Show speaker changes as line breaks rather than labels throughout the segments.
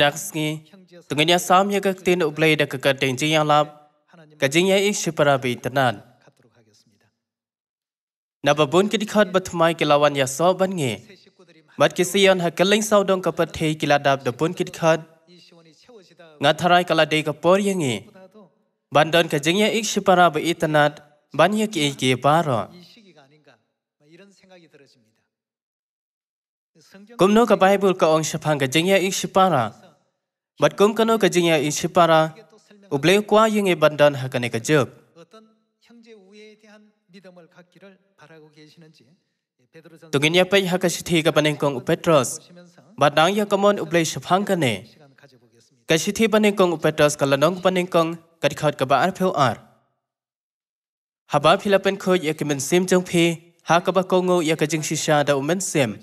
dak singi tengenya sam ye ka tin u blai da ka yang lap ka jing ye ik shipara bi tanan Napa ba bun ki khat bat mai ki lawan ya so ban nge mat ki siyan ha ka leng dong ka pat thei ki bun ki khat nga tharai ka la de ka por ye nge ban don ka jing ye ik shipara bi itanat ban ki e ki Kumno ka Bible ka ong shapang ka jengya ik shapara, bất công cano cái gì nhà in chip para, u blei qua những cái e bản đan hắc ha này ya cái ha trước. Tôi nghĩ nhà bây hắc cái thi cái bản hình con u Petros, mà đang nhà ya common u blei chụp hang cái này. Cái thi bản hình con u Petros cái lần ông bản hình con cái khát cái bản phiêu ar. Hà bá ya phi lập bên khơi yak mình xem trong phi, hà cái bản công ngô yak cái chính sĩ sha đã u mình xem.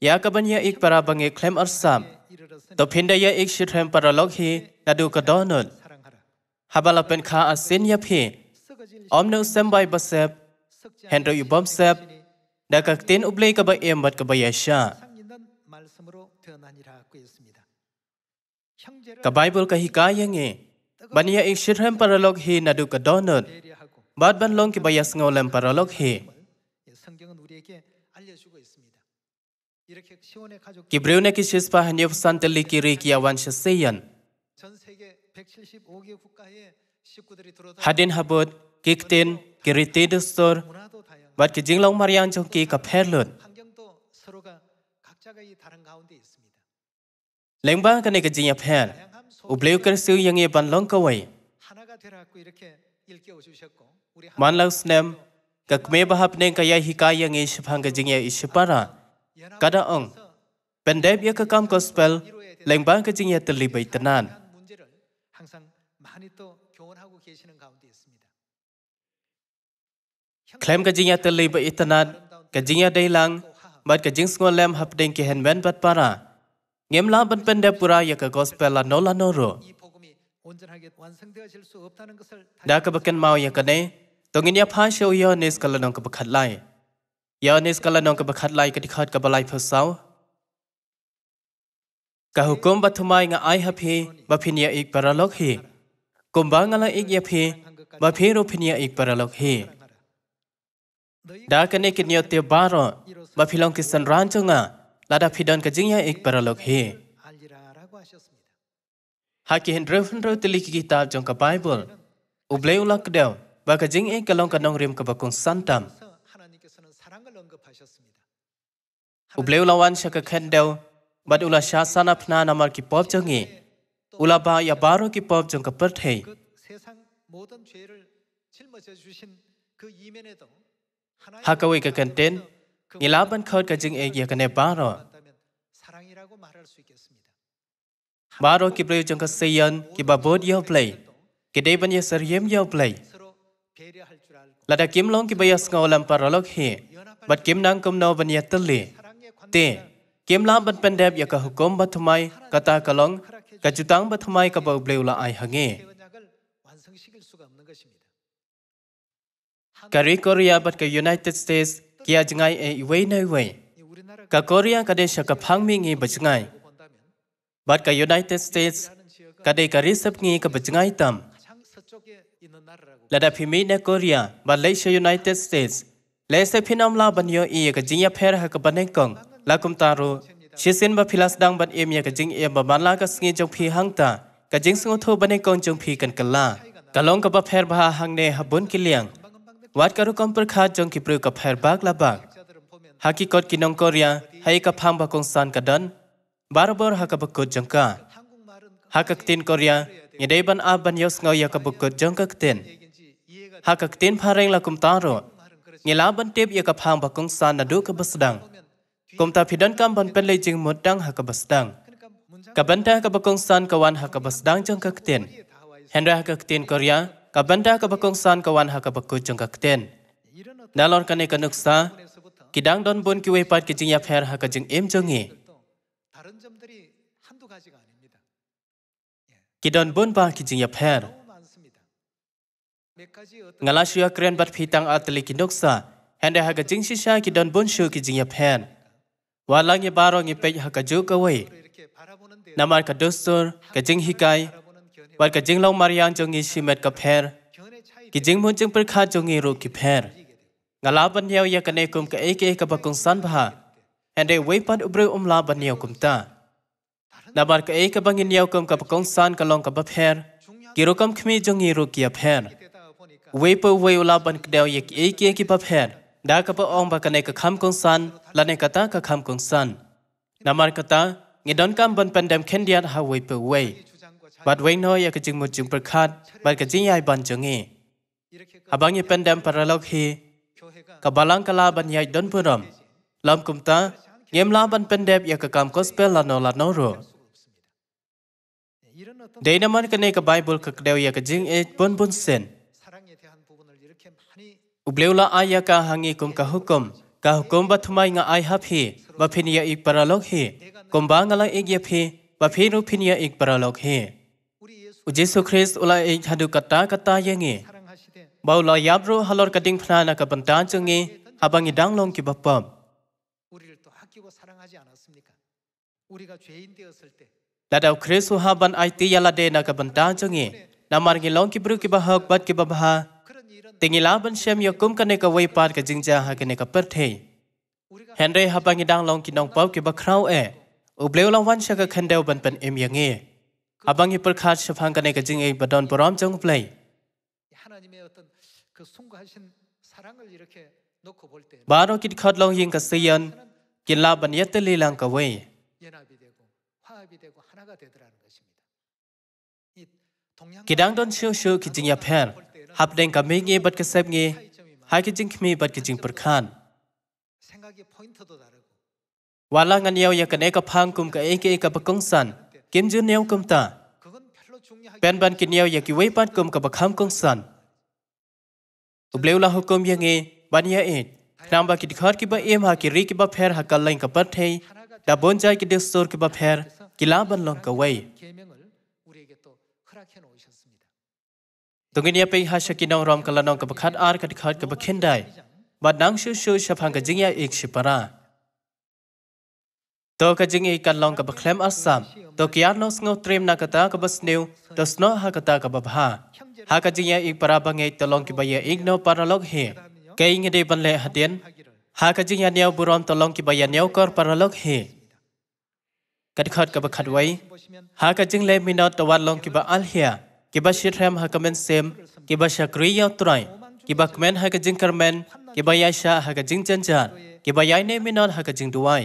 Yak cái bản nhà ít para bằng cái e claim ar sam. ตพินได้ยอ่กชิทรมปรลกฮีกดูกระดอนนฮับลาเป็นข้าอาศินยาพีอมนุสมบายบัสเซบเฮนรอยู่บอมเซบดักตินอุบลีกับเอ็มบัดกับยาชากับไบเบิลกับฮิกายังไงบันยาอีกชิทรมปรลกฮีนาดูกระดอนนบาดบันลงกับบยาสงอลมปรลกฮี 기브리온의 기시스파 한예부산 델리기 리기야 완시 세연 하딘 하봇 기크틴 기리티드스토르 마치 징롱 마리앙 정기 카펠룬 랭방 간의 그지야 펜 우블레우크를 쓰영의 반long 거웨이 만락스넴 kakme bahapne kaya hikayang isipang kajingya isipara kada ang Pendep ia kekam gospel, lengbang kejingnya terlibat tenan. Klaim kejingnya terlibat tenan, kejingnya dahilang, bat kejing sengol lem hapding kehen men bat para. Ngem lah ben pendep pura ia ya ke gospel la no la no ro. Da kebekan mau ia ya kene, tonginya pasyo ia nis kalanong kebekat lai. Ia ya nis kalanong kebekat lai ketikat kebelai pesaw, ka hukum ba thumai nga ai hapi ba phinia ik paralok hi kumba ngala ik ya phi ba phi ro phinia ik paralok hi da kane kin yo te baro ba philong ki san ran chunga la da phi don ka jing ya ik paralok hi ha ki hin refen ro te liki kitab jong ka bible uble ulak deu ba ka jing ik kalong ka nong rim ka ba kung santam uble ulawan shaka khendeu But ula sha sanap na namar ki pop jongi. Ula ba ya baro ki pop jong kapert hei. Hakawi ka kanten, nilaban kaut ka jing egi ka ne baro. Baro ki bro jong ka sayan ki ba bod yo play. Ki deban ya sar yem yo play. Lada kim long ki bayas ngawalam paralog he. Bat kim nang kum no ban ya tali. Te, គៀមឡាបិនបិនដេបយកហុកមបថ្មីកតាកឡងកជតាំងបថ្មីកបប្លេវឡាអៃហងេការីកូរីយ៉ាបតកយូណៃតេតស្ទេតគៀចងៃអេវេណៃវេកកូរីយ៉ាកដេសកផាំងមីងីបចងៃបតកយូណៃតេតស្ទេតកដេការីសិបងីកបចងៃតាំលដាភីមីណេកូរីយ៉ាបតលេសយូណៃតេតស្ទេតលេសេភីណំឡាបនយោអ៊ីកជាញ៉ាផេរហកបណេកង lakum taru shisin ba philas dang ban emya ka jing e ba banla ka singi jong phi hang ta ka jing sung tho ban e kong jong phi kan kala kalong ka ba pher ba ha hang ne ha bun ki liang wat karu kom par kha jong ki pru ka pher ba la ba ha ki kot ki nong koria hai ka phang ba kong san ka dan bar bar ha ka ba kot jong ka ha ka tin koria ye dei ban a ban yos ngau ya ka ba kot jong ka tin ha ka tin pha reng la kum ta ro ngila ban tep ye ya ka phang ba kong san na du ka ba sdang Kung tapidan kam ban pen lejing mudang hakabasdang. Kabanda ha kabakongsan kawan hakabasdang jang kaktin. Henry hakaktin Korea, kabanda ha kabakongsan kawan hakabaku jang kaktin. Nalor kane kanuksa, kidang don bun kiwepat kijing yap her hakajing im jangi. E. Kidon bun ba kijing yap her. Ngalashiya kren bat pitang atli kinuksa, henry hakajing shisha kidon bun shu kijing yap her. Walang hakaju ipek Namar ka Naman ka jing hikai, wal ka jing long mariang jong jongi shimet kaper, kijing munjing perkha jongi ki per. Ngalaban yau ya kane kum ka eke ka bakung san baha, ende wepan ubru umla ban yau kum ta. Namar ka eke bangin yau kum ka bakung san ka long ka ba per, baper, kirukam kmi jong jongi ki kia per. Wepo we ulaban kdeo yek eke ki ba per, ដែលកពអងបកណេកខំកងសានលណេកតាកខំកងសានណាមកតាងិដនកំបនប៉ាន់ដាំខិនឌីតហៅវៃពវៃបាត់វៃណយយកជិងមជិងប្រខាតបាត់កជិងយ៉ៃបានចងេអបងិប៉ាន់ដាំប៉ារឡុកហេកបលាំងកលាបានយ៉ៃដនពរំឡំគុំតាញេមឡាបានប៉ាន់ដាប់យកកំកូស្ពេលឡាណូឡាណូរ៉ូដេណាមកណេកបៃប៊ុលកកដេវយកជិងអេបនប៊ុនសិន Ublewla ayah ka hangi kum ka hukum, ka hukum ba thumai nga ay hap hi, ba phiniya ik paralog hi, kum ba ngala ik yap hi, ba phinu phiniya ik paralog hi. U Jesu Christ ik hadu kata kata yangi, ba ula yabro halor kading phna na ka bantan chungi, habangi danglong ki bapam. Ladau Kristu haban ban ay tiyala de na ka bantan chungi, na margi long ki bruki bahag bat ki babahag, tingi laban shem yakum kane ka wei par ka jingja ha kane ka per the henre ha bangi dang long kinong pau ke ba khrau e u blew long wan shaka khande ban pen em yang e abangi ha par khat shaphang kane ka jing e badon param jong play hananime otan ke
sungga hasin sarang al irake nokho bol
te baro kit khat long yin ka seyan kin laban yet le lang ka wei yenabi dego haabi dego hana ga dedra ran gasimida kidang don shu shu kijing ya pen hab denk am nge bat ke sep nge ha ke jing khmi bat ke jing par khan wala ngan yau ya kan ek phang kum ka ek ek ka san kim jun yau kum ta pen ban ki yau ya ki wei pat kum ka ba kong san to blew hukum ye ya nge ban ya e nam ba ki khar ki ba em ha ki ri ki ba pher ha kal lain ka pat he da bon jai ki de sor ki ba pher ki la ban long ka wei Tunginya pei ha shakinong rom kalanong kabakat ar ka dikhat katikhat kabakindai. Ba nang shu shu shapang jingya ik shipara. To ka long ka baklem asam. To kiarno sngo trim na kata ka bas kabasnew. To sno ha kata ka kababha. Ha ka jingya ik para bangay talong kibaya ik no paralog he. de ban le hatien. Ha ka jingya niyaw buron to long talong kibaya niyaw kor paralog he. ka bakhat wai. Ha ka jing le minot to wan long ki ba al here. kiba shitrem ha kamen sem kiba shakriya trai kiba kmen ha ka jinkar men kiba ya sha ha ka jingchen cha kiba ya ne minal ha ka jingduai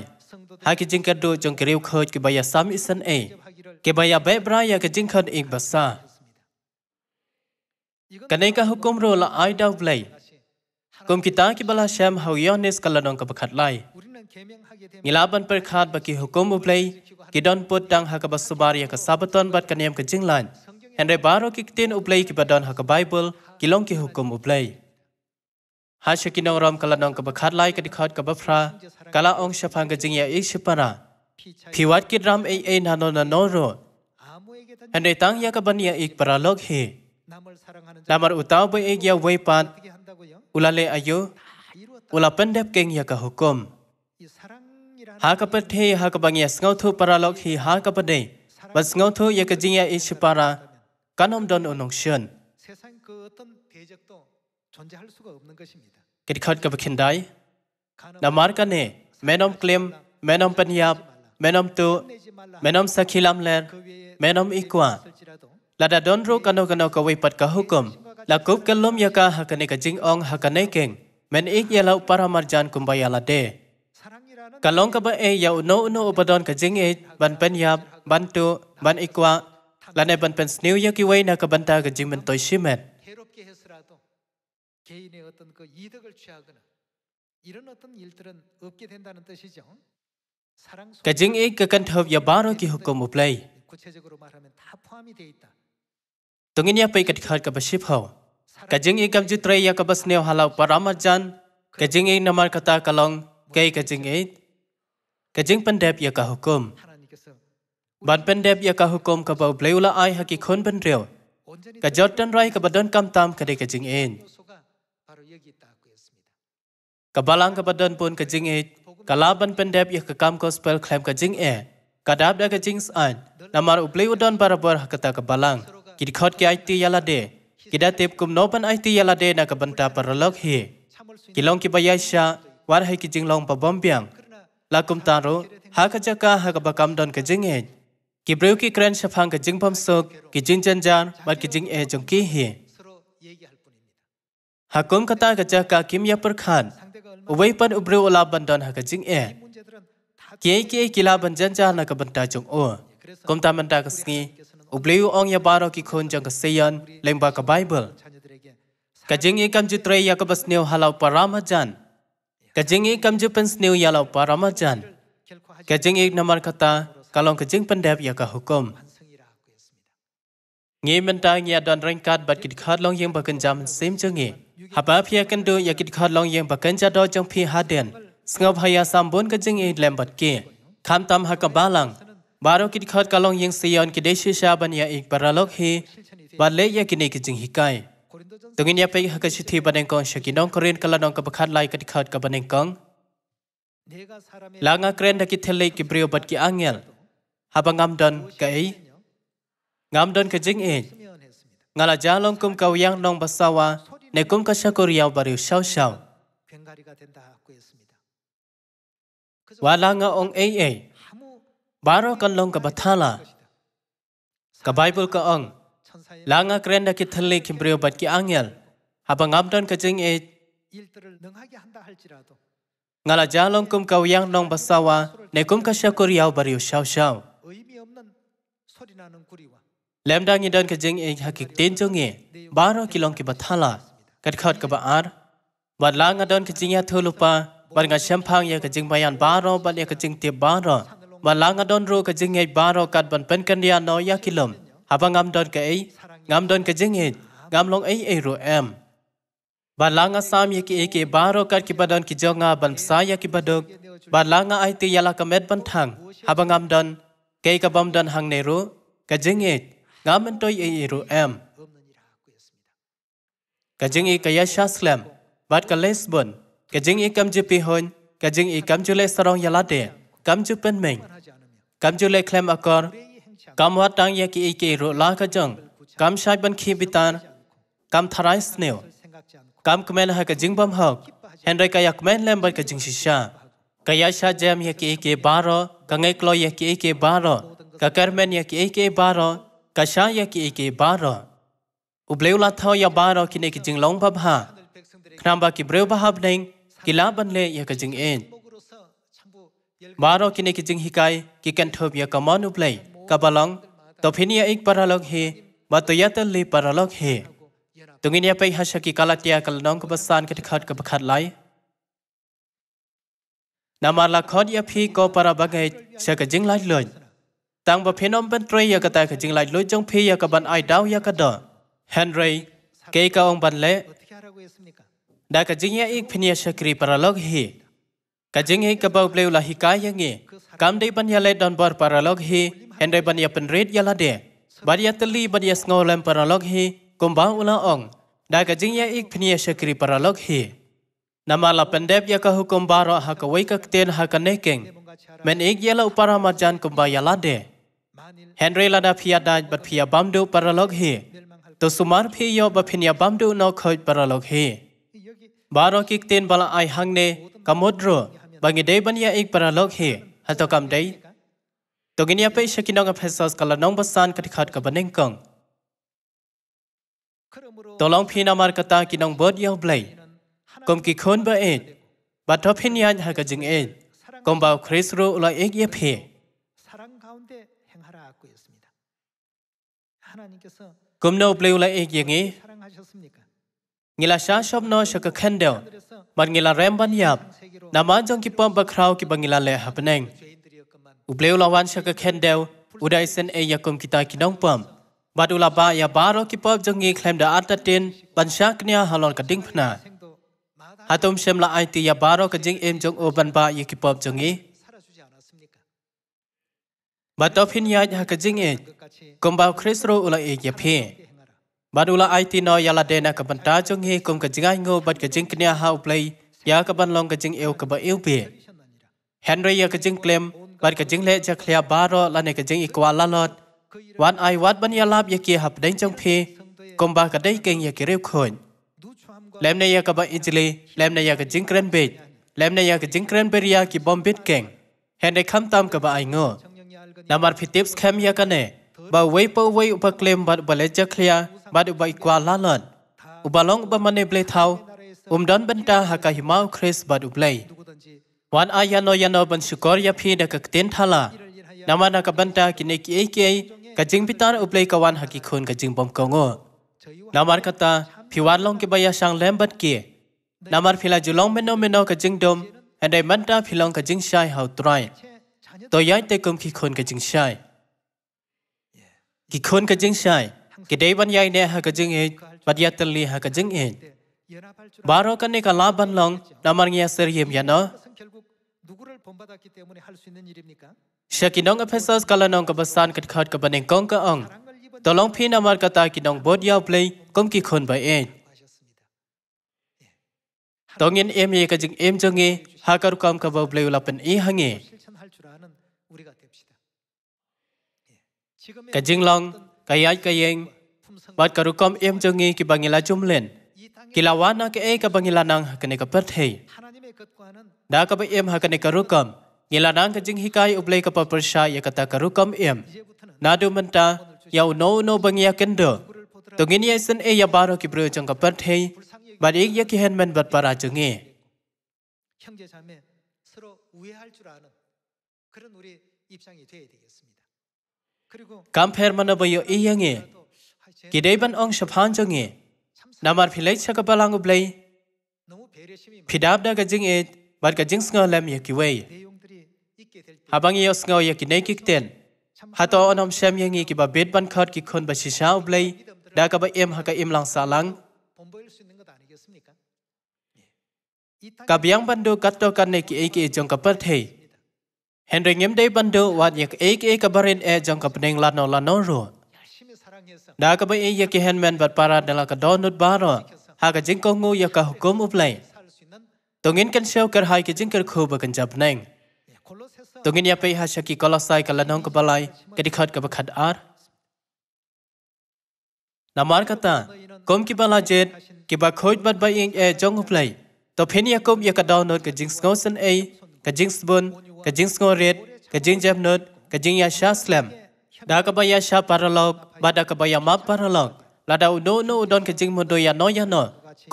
ha ki jingkar do jong kriu khoj kiba ya sam isan e kiba ya be bra ya ka jingkhan ek basa kanai ka hukum ro la ai da blai kum kita ki bala sham ha yo nes kalanong ka bakhat lai ngilaban par khat ba ki hukum blai ki don put dang ha ka basubari ya ka sabaton bat kaniam ka jinglan hendre baro ki tin uplay ki badon ha bible kilong ki hukum uplay ha shakino ram kala nong ka bakhat lai ka dikhat ka bafra kala ong shapang jing ya e shapara phiwat ki ram e e na no na no ro hendre tang ya ka baniya ek paralog he namar utaw bo e ya wei pat ulale ayo ula pendep keng ya ka hukum ha ka pathe ha ka bangya sngau thu paralog hi ha ka pade bas ngau thu ya ka jing e shapara 간험던 언옹션 세상 그 어떤 대적도 존재할 수가 없는 것입니다. 그리카드가 버킨다이 나마르카네 메놈 클림 메놈 빈얍 메놈 투 메놈 사킬람렌 메놈 이쿠아 라다돈로 카노카노 카웨이팟카 후컴 라쿱 켈롬 야카 하카네카 징옹 하카네킹 맨 이크엘라 파라마르잔 쿰바야라데 kalong ka ba e ya no no obadon ka jing e ban pen ya ban tu ban ikwa Lanne ban pen new ya kiwei na ka banta ka jing men toi shimen.
개인의 어떤 그 이득을 취하거나 이런 어떤 일들은 없게
ki hukum play. tungin ya pe ka cái ka cái ho ship hậu. Cái chính ý cầm ya ka bas sneo halau paramajan. Cái chính ý namar kata kalong cái cái chính ý. Cái chính pan đẹp ya ka hukum บัดเป็นเดบยากาฮุกมกับเอาเบลวละไอฮักกิคนเป็นเรียวกับจดดันไรกับบัดดนกำตามกับเด็กจิงเอ็นกับบาลังกับบัดดนปนกับจิงเอ็กับลาบันเป็นเดบยากากำมก็สเปลคลมกับจิงเอกับดับได้กับจิงส์อันนามาอุเบลวดอนบาราบาร์ฮักตากับบาลังกิดขอดกไอตียาลาเดกิดาเต็บกุมโนปันไอตียาลาเดนักบันตาปรลอกเฮกิลองกิบยายชาวั์ให้กิจิงลองปะบอมเบียงลากุมตารุฮักจักกาฮักบะกามดอนกับจิงเอ็ कि ब्रेव की क्रेन शफांग के जिंग पम्सोक कि जिंग जंजान बल कि जिंग ए जंग की ही हकुम कता के जह का किम यपर खान उवई पन उब्रेव उला बंदन हक जिंग ए के के किला बन जंजान न का बंदा जंग ओ कुमता मंदा का स्की उब्रेव ओंग या बारो की खोन जंग का सेयन लेंबा का बाइबल कजिंग ए कम जुत्रे या का बसनेव हलाव परामजान कजिंग ए कम जुपन स्नेव या लाव परामजान कजिंग ए नमर कता kalong kejeng pendep ya, ya, ya ha ka hukum. Nghe mình ta nghe đoàn rành cắt bật kịch khát lòng yên bà kinh giam xếm cho nghe. Hà bà phía kinh đô yà kịch khát lòng yên bà kinh giá đô trong phía hạt điện. Sng ngọc hay yà bốn cái dân yên lèm bật kia. Khám tâm hạ kà ba lăng. Bà rô kịch khát kà lòng yên xì yên kì đế xì xà bàn yà ịk bà rà lọc hì. Bà lê yà kì nì kì dân hì kai. Tùng yên yà phê hạ kà chì thị bà nền con xà kì nông kà rin kà lạ nông kà bà khát lai kịch khát kà bà nền con. Lạ ngà kren đà kì thê lê kì bà kì angel. 하방감던 kei. Ngamdon ka jing in. Ngala jalong kum kau yang nong basawa ne kum ka shakur yao bariu shao shao. Wala nga ong ei ei. Baro kan long ka bathala. Ka Bible ka ong. Langa krenda ki thali kim brio bat ki angel. Habang ngamdon ka jing in. Ngala jalong kum kau yang nong basawa ne kum ka shakur yao bariu shao shao. lemdang i dan ka jeng e hakik ten jonge 12 kilong ke bathala kat khat ka ba ar bat la nga dan ka jing ya tholo pa bat nga sham phang ya ka jing bayan 12 bat ya ka jing te 12 bat la nga don ro ka jing e 12 kat ban pen kan ya no ya kilom haba ngam don ka ei ngam don ka jing e ngam long ei e ro em bat la nga sam ya ki e ke 12 kat ki badon ki jonga ban sa ya ki badok bat la nga ai te ya la ka met ban thang haba ngam don เกกบอมดันหังเนรูกะจึงเอกงามันตอยเอรูเอ็มกะจึงเอกยาชาสเลมบัดกะเลสบุนกะจึงเอกำจุปีฮอนกะจึงเอกำจุเลสรองยาลาเดกำจุเป็นเมงกำจุเลคลมอากรกำวัดตังยากีเอกีรูลากะจังกำชายบันคีบิตานกำทรายสเนวกำกเมนหากะจึงบอมฮอกเฮนไรกะยักเมนเลมบัดกะจึงชิชากะยาชาเจมยากีเอกบารอ कंगे क्लो य के के बार ककरमेन य के के बार कशा य के के बार उब्लेउला थौ य बार किने कि जिंग लोंग भा खनाबा कि ब्रेउ भा हब नै किला बनले य क जिंग एन बार किने कि जिंग हिकाय कि कन थोब य कमन उब्ले कबलंग तो फिन य एक परालोग हे बा तो यत ले परालोग हे तुंगिन य पै हसकी कलातिया कल नोंग बसान के खट क बखत लाई na mar la khod ya phi ko para ba ge se ka jing lai loj tang ba phenom ben tre ya ka ta ka jing lai loj jong phi ya ka ban ai dau ya ka do henry ke ka ong ban le da ka jing ya ik phini se kri para log hi ka jing hi ka ba ple la hi ka ya nge kam dei ban ya le don bar para log hi henry ban ya pen red ya la de ba ya tli ba ya sngo lem para log hi kom ba ula ong da ka jing ya ik phini se kri para log hi Nama la pendep ya ka hukum baro ha ka wei ka ten ha ka neking. Men ik ya la upara ma jan kum ba ya lade. Henry la da phia da bat phia bam du he. To sumar phi yo ba phin ya bam du no khoi para log he. Baro ki ten bala ai hang ne ba ngi dei ban ya ik para log he. Ha to kam dei. To gin ya pe shakino ga phesos kala nong ba ka khat ka baneng kong. To phi na mar ka ta ki nong bird yo blai. กมกิคนบ่เอ็ดบัดทอพิญญาณหากจึงเอ็ดกมบ่าวคริสโรลอยเอกเยเพกมโนเปลวลอยเอกยังี้งิลาชาชอบนอชกขันเดียวมันงิลาเรมบันยับนามาจงกิปอมบักราวกิบังงิลาเลหับเน่งอุเปลวลาวันชกขันเดียวอุดายเซนเอยกมกิตากินองปอมบัดอุลาบายาบารอกิปอบจงงีเคลมดาอัตติน บัญชากเนียฮาลอนกัดดิ้งพนา 하톰 셈라 아이티야 바로 그징 임종 오반바 이키법 정이 마토핀 야이 하그징 에 곰바 크리스로 울라 이게피 마둘라 아이티 노 야라데나 카반타 정히 곰 그징 아이고 밧 그징 그냐 하우 플레이 야 카반 롱 그징 에우 카바 에우피 헨리 야 그징 클렘 밧 그징 레 자클야 바로 라네 그징 이과 라롯 완 아이 왓 반야 랍 예키 합댕 정피 곰바 가데이 깽 예키 레우 코인 ลมนายกบอิจลีเลมนายกจิงเกรนเบดเลมนายกจิงเกรนเบริยากิบอมบิดเก่งเห็นได้คำตามกับไอเงอนามาพิทิปส์เขมยากันเองบ่าวเวปเวอุปเคลมบัดบาเลจักเลียบัดอุบาอีกวาลาลันอุบาลองอุบัมันเนเบลเท้าอุมดันบันดาฮักาฮิมาอุคริสบัดอุเบลวันอายานอยานอบันชุกอริยพีดักกตินทัลานามานากบันดากินเอกเอกีกกจิงพิตาอุเบลกวันฮักิคุนกจิงบอมกงอนามาคตาผิวาลงกิบยาชังเลมบัดเกียนามาพิลาจุลองเมนอเมนอกจึงดมอันใดมันตาพิลองกจึงชายเฮาตรายตัวย้ายเตกุมกีคนกจึงชายกี่คนกจึงชายกิไดวันรยายเนี่ยฮะกจึงเอบัดยาตลีฮะกจึงเอบารอกันเนี่กลาบันลองนามาเงียเสรียมยานะชากิน้องอเฟซัสกาลนองกับบสานกัดขาดกับบันเองกองกับอง Tờ lòng phí nà mát gà tà kì nông bốt yào plei công e. kì khôn bởi em. Tờ nghiên em yê gà em cho nghe hà gà rù kàm gà bầu plei là bình ý e hà nghe. Gà long lòng gà yát gà yên bát gà em cho nghe kì bà nghe là chung lên. Kì là wá nà kì ê e gà bà nghe là năng hà gà nè gà bớt hề. Đã gà bà em hà gà nè gà rù kàm. Nghe là năng gà hikai hi gà yê up lei gà bà bà sha yê gà tà gà rù em. Nà đu mân ta yau no no bang ya kendo to gin ye sen e ya baro ki bro chang ka pat he ba ri ye ki hen men bat para chang e
khyeongje jame seuro uye hal jul aneun geureun uri ipsang i dwaeya deogyeosseumida
geurigo gam pher man eo yeo i yeong e ki dae ban ong shaphan jang e namar philai chak ba lang blai nomu beoreosimi phidap da ga jing e ba ga jing sngeo lam ye ki wei habang yeo sngeo ye ki naekik ten ฮัตโตอันอมเชมยังงี้กีบาเบ็ดบันคัดกิคนบาชิชาอุบเลยดากับเอ็มฮักเอ็มหลังสาลังกับยังบันโดกัตโตกันในกิเอกเอจงกับเปิดเฮเฮนริงเอ็มได้บันโดวันยักเอกเอกับบริณเอจงกับเนงลานอลานอรัวดากับเอ็มยักเฮนแมนบัดปาราเนลากับดอนุดบารัวฮักจิงกงูยักกับฮุกมอุบเลยตรงนี้กันเชียวกระหายกับจิงกระคูบกันจับเนงตัวเงียไปหาชกิกอลาไซกัลน้องกบลายกดิขัดกบขัดอารนามาร์กตากมกิบลาเจดกิบขอยบัดใบเองเอจงหุบเลยตัวเพนียกมยากดาวนดกจิงสโนสันเอกจิงสบุนกจิงสโนเรดกจิงเจมนดกจิงยาชาสแลมดากบยาชาปารลอกบาดากบยามาปารลอกลาดาอุโนโนอุดอนกจิงมดยานอยานอ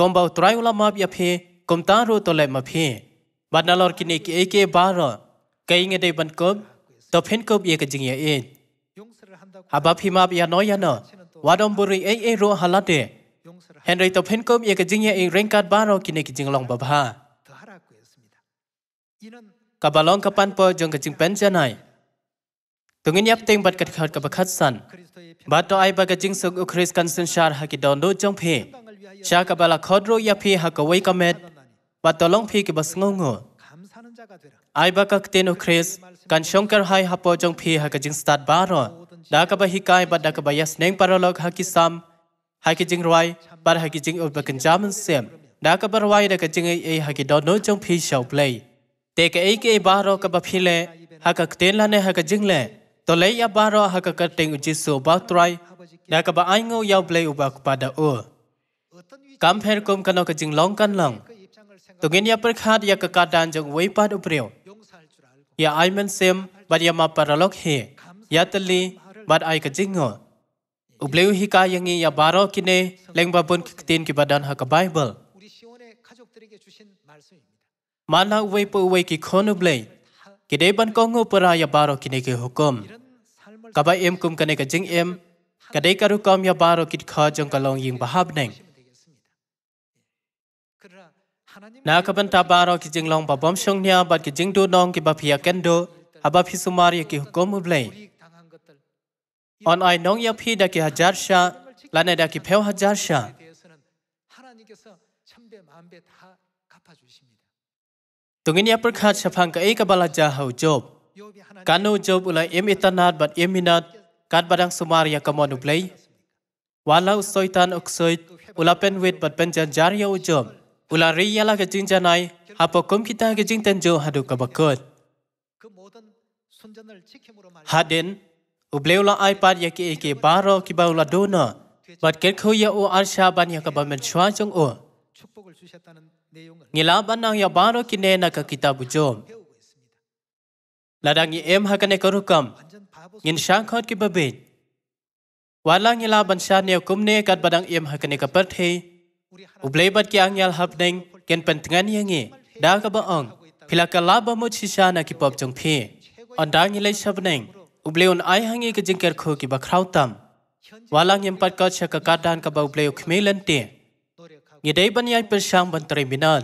กมบ่าวตรายอุลามาบยาเพกมตารูตัวเลมาเพบาดนาลอร์กินเอเกบารอ cái nghe đây ban cơm tập hen cơm ye cái gì vậy nghe in haba phima ya nói ya nở wadom buri ấy ấy ro halate hen rồi tập hen cơm ye cái gì vậy in rèn card ba ro kine cái gì lòng baba ha kabalong pan po trong cái gì pen chân này tôi nghĩ tiếng bắt cắt khát cặp khát sẵn bắt tôi ai bắt cái gì sự Chris Canson Shar hạc cái đòn đôi trong phe Shar cặp là khó rồi ya phe hạc cái way comment bắt tôi long phe cái bắt ngông ngựa ai ba các tên ở Chris kan shongker hai hapo jong phi ha ka jing start ba ro da ka ba hikai ba da ka ba yas neng paralog ha ki sam ha ki jing roi ba ha ki jing ul ba kan jam sem da ka ba roi da ka jing ei ha ki do no jong phi shau play te ka ei ke ba ro ka ba phi le ha ka ten la ne ha ka jing le to le ya ba ro ha ka ka teng u ji so ba try da ka ba ai ngo yau play u ba pa da u kam pher kom ka no ka jing long kan long to gen ya par khat ya ka ka dan jong wei pa do preo อย่าไอ้มันเซมบัดยามาปราลกเฮยาตลีบัดไอ้กจิงอุบลิวฮิกายังงี้ยาบารอกินเลงบับบุนคิตินกิบดานฮักบไบเบิลมานาอุเวปอุเวกิคนอุบลิกิเดบันกองอุปรายาบารอกินเกฮุกมกับไอเอ็มคุมกันเอกจิงเอ็มกัดไอการุกอมยาบารอกิดข้าจงกะลองยิงบาฮับเน่งနာကပန်တပါရောကဂျင်းလောင်ပပမ်ရှုံညာဘတ်ကဂျင်းတူနောင်ကပဖီယကန်ဒိုအဘဖီဆူမာရီကီကိုမူဘလိုင်။အွန်အိုင်နောင်ယဖီဒကီဟဇာရှာလနဲဒကီဖဲဟဇာရှာ
။
တုန်ငင်းရပခတ်ချက်ဖန်ကအေကဘလာဂျာဟောဂျော့ကာနိုဂျော့ဘူလိုင်အမီတနတ်ဘတ်အမီနတ်ကတ်ဘဒန်ဆူမာရီယကမွန်နူဘလိုင်။ဝါလောက်ဆွိုင်တန်အောက်ဆွိုင်ဘူလာပန်ဝိတ်ဘတ်ပန်ဂျန်ဂျာရီယောဂျော့။ Ular ialah kecing janai, apakum kita kecing tenjo hadu kebakut. Hadin, ubleu la aipad yaki eke baro kibau la dona, bat kekhu ya u arsha ban yaka bamen shwa chung u. Ngila banang ya baro kine na ka kita bujom. Ladangi em hakane karukam, ngin shankhot kibabit. Walang ngila bansha niya kumne kat badang em hakane kapertheh, Ublaibat ki ang yal hapning ken pentngan yangi. Daw ka ba ang? Pilakala ba mo chisha na ki pop jong pi. On dang ilay shabning. Ubleon ai hangi ki jingker kho ki ba krautam. Walang yam pat ka chaka kadan ka ba ubleo khmelan te. Ngidei ban yai persang ban terminan.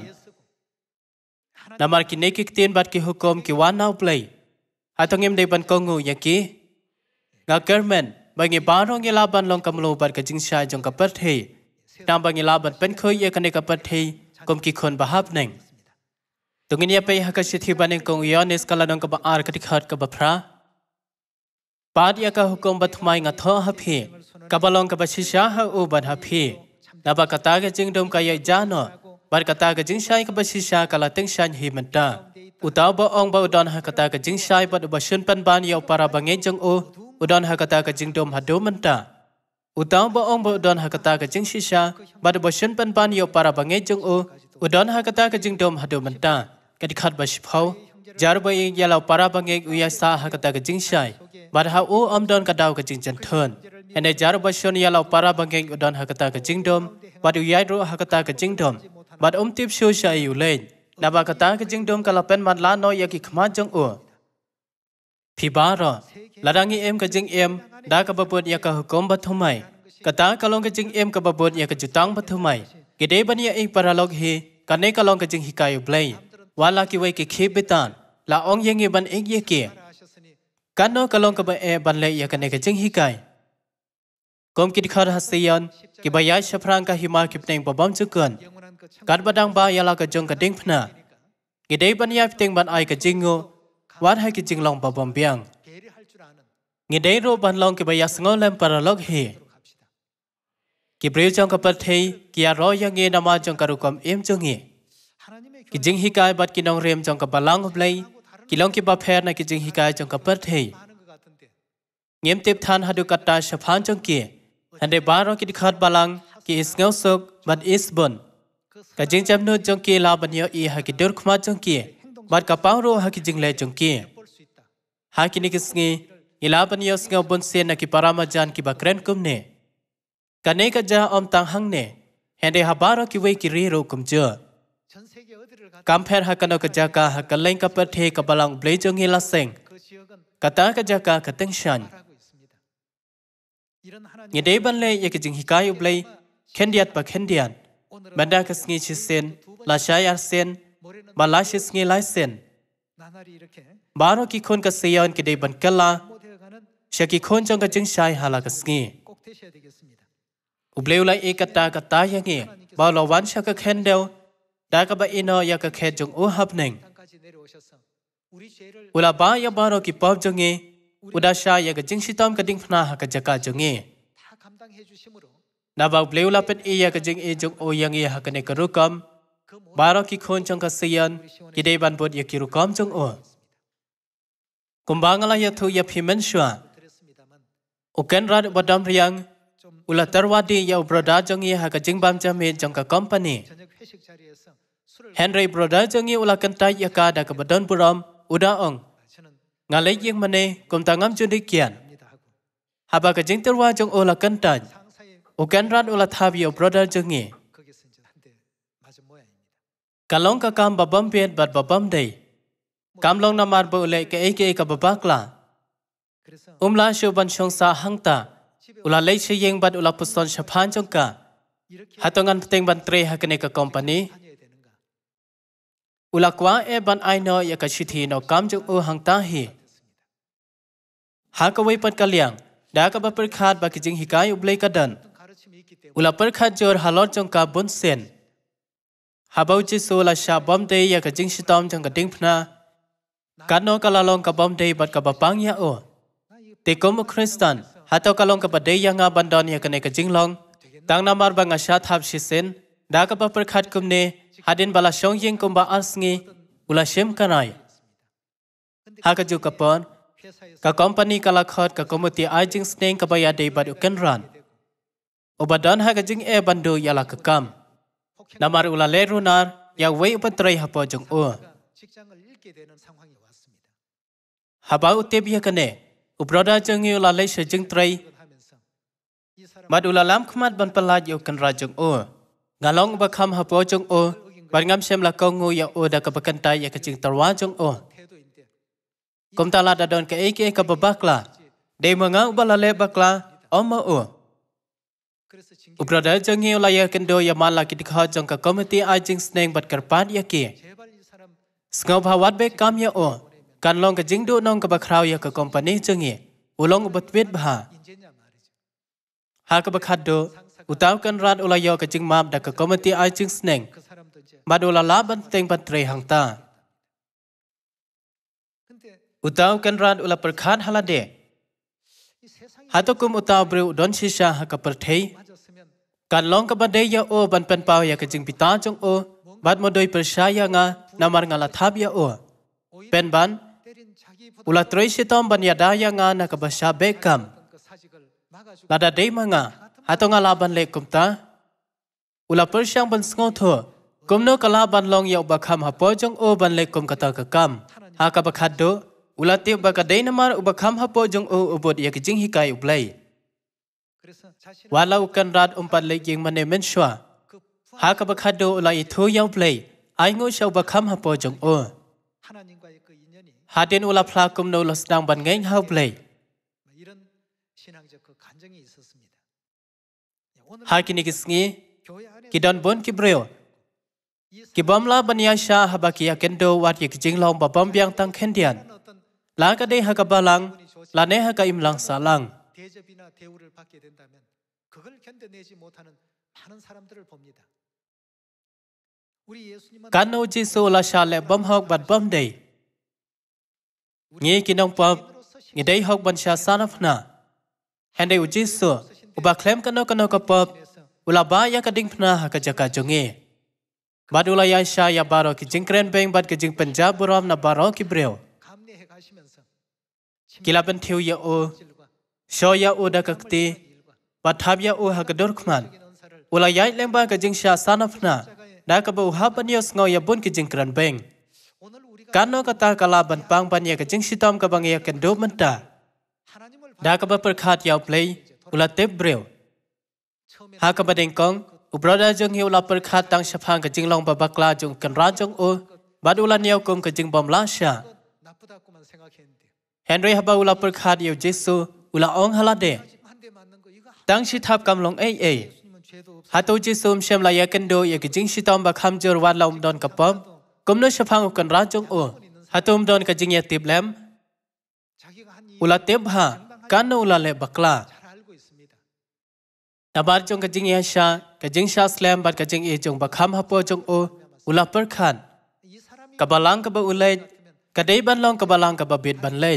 Namar ki nekik tin bat ki hukum ki wana ublei. Atong im dei ban kongu yaki. Ngakermen bangi banong yelaban long kamlo bat ka jingsha jong ka perthei. tambang ilaban penko ye kaneka pathe kumki khon bahap neng tungin ye pe ha ka sithi baning kong ye nes kala nang ka ba ar ka tikhat ka ba phra pad ye ya ka hukum ba thmai nga tho ha phi ka ba long ka ba shisha ha u ban ha phi na ba kata ge jing dom ka ye jano bar kata ge jing shai ka ba shisha ka la teng shan hi man ta uta ba ong ba don ha kata ge jing shai ba ba shun pan ban yo para ba nge jong u udon ha kata ge jing dom ha do man ta Utang ba ong ba udon hakata ka jing shisha, ba da ba shin pan pan yo para ba ngay jung u, udon hakata ka jing dom hadu manta, ka di khat ba shiphau, jar ba ying ya lau para ba ngay uya sa hakata ka jing shai, ba da ha u om don ka dao ka jing jan thun, ene jar ba shon ya lao para ba ngay udon hakata ka jing dom, ba da uyai ro hakata ka jing dom, ba da om tip shu shai yu lein, na ba kata ka jing dom ka la pen man la no ya ki khma jung u. Phi ba ro, la da ngi em ka jing em, da ka ba put ya ka hukum ba thu mai cả ta ka long ka jing em ka ba put ya ka jutang ba thu mai ke de ban ya ik paralog he ka ne ka long ka jing là blai wala ki wai ke khe betan la ong yenge ban ik ye ke ka no ka long ka cái e ban le ya ka ne ka jing hikai kom ki khar hasiyan ki ba ya shafrang ka hima ki pneng ba bam chukan kan ba dang ba ya la ka jong ka ding phna ki de ban ya pteng ban ai ka jingo wan hai ki jing long ba bam biang Ngedero banlong ke bayas ngolem paralog he. Kibriu chong kapathei kia roya nge nama chong karukom em chong he. Ki jing hikai bat kinong rem chong kapalang hoblei. Kilong ki bapher na ki jing hikai chong kapathei. Ngem tip than hadu katta shaphan chong kia. Hande baro ki dikhat balang ki is ngau sok bat is bon. Ka jing cham nu chong kia la banyo i ha ki dur khma chong kia. Bat kapang ro ha ki jing le chong kia. Ha ki nikis ngi ilapan yos nga bun sien na kiparama jan ki bakren kum ne. Kane ka ja om tang hang ne, hende habaro ki wei ki riro kum jo. Kamper hakano ka ja ka hakalain ka per te ka balang blejong hila seng. Kata ka ja ka kateng shan. Ngide ban le yaki jing hikayo blei, kendiat pa kendiat. Manda ka sngi chi sen, la shayar sen, ma la shi sngi lai sen. Baro ki khun ka siyon ki day ban kala, shaki khonchong ka jingshai hala ka sngi ubleu lai ekata ka ta yangi ba lo wan shaka khendel da ka ba ino ya ka khe jong u hapning ula ba ya ba ro ki pop jongi uda sha ya ka jingshi tam ka ding phna ha ka jaka jongi na ba ubleu la pet e ya ka jing e jong o yangi ha ka ne ka rukam ba ro ki khonchong ka siyan ki dei ban bod ya ki rukam jong o kumbangala ya thu ya phimen shwa Okan rad badam riang ula tarwadi ya brada jangi ha ka jingbam jame jang ka company. Henry brada jangi ula kentai ya ka da ka badon buram uda ong. Ngale yeng mane kum tangam jundi kian. Haba ka jing tarwa jang ula kentai. Okan rad ula thab ya brada jangi. Kalong ka kam babam piet bad babam day. Kam long namar ba ulai ka ake ka babakla. Kalong ka kam babam piet bad babam day umla shu ban shong sa hang ta ula lei shi yeng ban ula puston sha phan chong ka hatongan teng ban tre ha kene ka company ula kwa e ban ai no ya ka thi no kam chu u hang ta hi ha ka wei pat ka liang da ka ba per khat ba ki jing hi u blei ka dan ula per khat jor halot chong ka bun sen ha bau chi so la sha bom te ya ka jing shi tom chong ka ding phna ka no ka la ka bom te ba ka ba pang ya o oh. Di kumuh Kristen, hatau kalung kepada yang nga bandar ni kena kejinglong, dan namar bangga syathab sisin, dah kepa perkhat kumne, hadin bala syong yin kumba arsngi, ula syim kanai. Haka ju kepon, ka kompani kalakot ka kumuh ti ajing sneng kebaya daibad ukin ran. Ubadan haka jing e bandu yala kekam. Namar ula lerunar, ya wei upantrai hapo jung ua. Habau tebiya kene, Ubrada jeng yu la leisha jeng trey. Mat u la lam kumat ban palat yu kan ra jeng o. Ngalong ba kham hapo jeng o. Bar ngam shem la kong ngu ya o da ka bakan tay ya ka jeng tarwa jeng o. Kum ta la da don ka eke ka babak la. Dei mo ngang ba la le bak la. O ma o. Ubrada jeng yu la ya kendo ya ma la kitik ha jeng ka komiti a jeng sneng bat karpat ya ki. Sngau bha wat be kam ya o. Ubrada jeng yu la ya kendo ya ma la kitik ha jeng ka komiti a jeng sneng bat karpat ya ki. កាន់ឡងកជីងឌូនងកបក្រៅយកកុំប៉ានីចងីឧឡងបត្វិតបាហាកបខាត់ឌូឧតាវកាន់រ៉ាត់ឧឡាយកជីងម៉ាប់ដកកុំទីអាយជីងស្នេងបាឌូឡាឡាបន្តេងបត្រីហងតាឧតាវកាន់រ៉ាត់ឧឡាប្រខាត់ហឡាដេហាតគុំឧតាវប្រូដុនឈីសាហកប្រថេកាន់ឡងកបដេយោបន្តពេនប៉ៅយកជីងពីតាចងអូបាត់មកដោយប្រជាយងណាមរងឡាថាបយោអូពេនបាន់ Ula troi sitom ban ya daya nga na ka basha bekam. Lada day ma nga, hato nga laban le kumta. Ula persiang ban sngotho, kumno ka laban long ya uba kam hapo jong o ban le kum kata ka kam. Ha ka bakhado, ula ti uba ka day namar uba kam hapo jong o ubod ya ki jing hikai ublay. Wala ukan rad umpat le jing mane menshwa. Ha ka bakhado ula ito ya ublay, ay ngu siya uba kam hapo jong o. 하딘 올라플라꿈 놀러스 당반 갱 하블레이 하키니 기승이 기던 본 기브레오 기범라 바니아샤 하바키야 켄도 와트 예기징롱 바범 비앙 땅 켄디안 라가데 하가발랑 라네 하가 임랑 살랑
대접이나 대우를 받게 된다면 그걸 견뎌내지 못하는 많은 사람들을 봅니다.
우리 예수님은 간노 지소 라샬레 범학 밧 범데이 นี่กินองปอบนี่ได้หกบัญชาสานฟนาแฮนได้อุจิสุอุบาคลมกันโนกันโนกปอบอุลาบายากระดิ่งพนาหากจักกจงเงบัดอุลาใหญ่ชายาบารอกิจิงเครนเบงบัดกิจิงปัญจาบุรอมนาบารอกิเบรียวกิลาบันเทียวยาโอชอยาโอดักกตีบัดทับยาโอหักดอร์ขมันอุลาใหญ่เล็งบ้ากิจิงชาสานฟนาได้กับอุฮาปนิยสงอยาบุญกิจิงเครนเบง kano kata kalaban pang panya ke jing sitam ke bangya ke do menta da ke berkat yau play ula tebrew ha ke badeng kong u broda jung hi ula berkat tang sapang ke jing long ba bakla jung ken ran jung u bad ula niau kong lah ke jing bom la sha henry ha ba ula berkat yau jesu ula ong halade tang si thap kam long ai ai ha to jesu lah lah um shem la yakendo yak jing sitam ba kham jor wa long don ka pom kum no shapa ngup kan rajong o hatum don ka jingye tip lem ula tip ha kan no ula le bakla na bar chong ka jingye sha ka jing sha slam bar ka jing e chong bakham hapo chong o ula par khan ka balang ka ba ule ka dei ban long ka balang ka ba bit ban le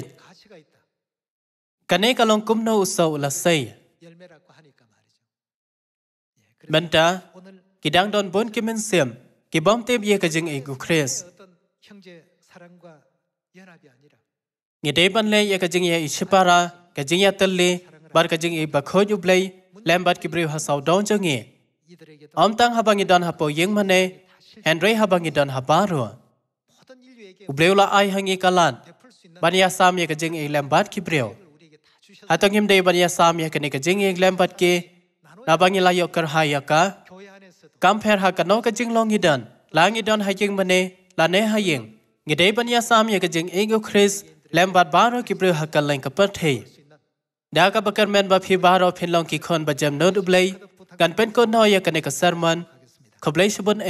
ka ne ka long kum no usau ula sai menta kidang don bon kimen siam 이번 때비의 가정 이구 크레스 형제 사랑과 연합이 아니라 이 대반례 예 가정이야 이 시바라 가정이야 떨리 바르 가정이 바코주 블레이 램바트 기브리 하사우 돈정이 엄땅 하방이 던 하포 영만에 헨드레이 하방이 던 하바루 블레울라 아이 항이 칼란 바니야 사미 가정이 램바트 기브리오 하통임 데 바니야 사미 가니 가정이 램바트 기 나방이 라요 커 하야카 กัมเพรหากันนกกจึงลองยิดัน ลางิดันห้จึงบันเน ลานเนห้ยิงงิไดปัญญาสามยกจึงเอโกคริสแลมบาดบารอกิบรหักกันเลงกับปิดเทดากบักรแมนบาพีบารอพินลองกิคอนบเจบนดุบเลย กันเป็นคนน้อยกันในกษัตริย์มันขบเลยชบนแอ